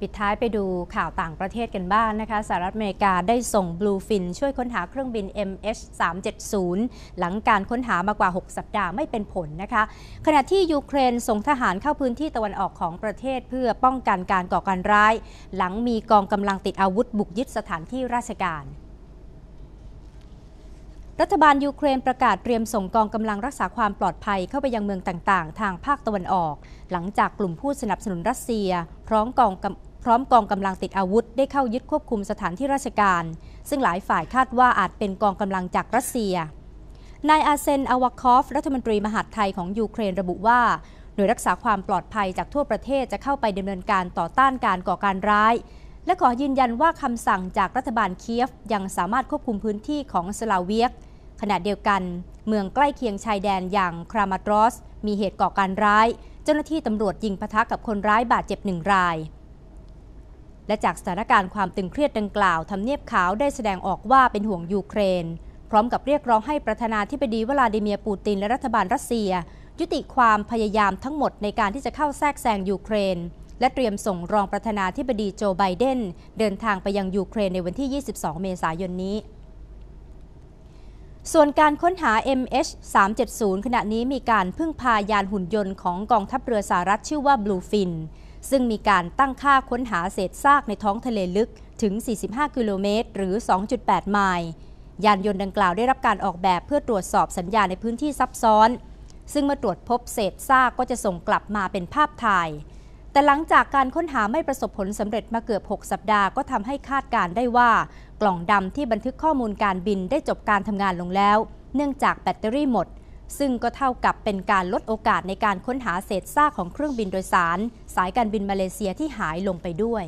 ปิดท้ายไปดูข่าวต่างประเทศกันบ้างนะคะสหรัฐอเมริกาได้ส่งบลูฟินช่วยค้นหาเครื่องบิน MH370 หลังการค้นหามากว่า 6 สัปดาห์ไม่เป็นผลนะคะ ขณะที่ยูเครนส่งทหารเข้าพื้นที่ตะวันออกของประเทศเพื่อป้องกันการก่อการร้าย หลังมีกองกำลังติดอาวุธบุกยึดสถานที่ราชการ รัฐบาลยูเครนประกาศเตรียมส่งกองกำลังรักษาความปลอดภัยเข้าไปยังเมืองต่างๆ ทางภาคตะวันออก หลังจากกลุ่มผู้สนับสนุนรัสเซียพร้อมกองร้อมกองกำลังติดอาวุธได้เข้ายึดควบคุมสถานที่ราชการ ซึ่งหลายฝ่ายคาดว่าอาจเป็นกองกำลังจากรัสเซีย นายอาเซนอวคอฟ รัฐมนตรีมหาดไทยของยูเครนระบุว่า หน่วยรักษาความปลอดภัยจากทั่วประเทศจะเข้าไปดำเนินการต่อต้านการก่อการร้าย และขอยืนยันว่าคำสั่งจากรัฐบาลเคียฟยังสามารถควบคุมพื้นที่ของสลาเวียกขณะเดียวกันเมืองใกล้เคียงชายแดนอย่างครามารอส มีเหตุก่อการร้าย เจ้าหน้าที่ตำรวจยิงปะทะกับคนร้ายบาดเจ็บหนึ่งรายและจากสถานการณ์ความตึงเครียดดังกล่าวทำเนียบขาวได้แสดงออกว่าเป็นห่วงยูเครน พร้อมกับเรียกร้องให้ประธานาธิบดีวลาดิเมียร์ปูติน และรัฐบาลรัสเซีย ยุติความพยายามทั้งหมดในการที่จะเข้าแทรกแซงยูเครน และเตรียมส่งรองประธานาธิบดีโจไบเดนเดินทางไปยังยูเครนในวันที่ 22 เมษายนนี้ ส่วนการค้นหา MH370 ขณะนี้มีการพึ่งพายานหุ่นยนต์ของกองทัพเรือสหรัฐชื่อว่า Bluefin ซึ่งมีการตั้งค่าค้นหาเศษซากในท้องทะเลลึกถึง 45 กิโลเมตร หรือ 2.8 ไมล์ยานยนต์ดังกล่าวได้รับการออกแบบเพื่อตรวจสอบสัญญาณในพื้นที่ซับซ้อน ซึ่งเมื่อตรวจพบเศษซากก็จะส่งกลับมาเป็นภาพถ่าย แต่หลังจากการค้นหาไม่ประสบผลสำเร็จมาเกือบ 6 สัปดาห์ก็ทำให้คาดการได้ว่า กล่องดำที่บันทึกข้อมูลการบินได้จบการทำงานลงแล้ว เนื่องจากแบตเตอรี่หมดซึ่งก็เท่ากับเป็นการลดโอกาสในการค้นหาเศษซากของเครื่องบินโดยสาร สายการบินมาเลเซียที่หายลงไปด้วย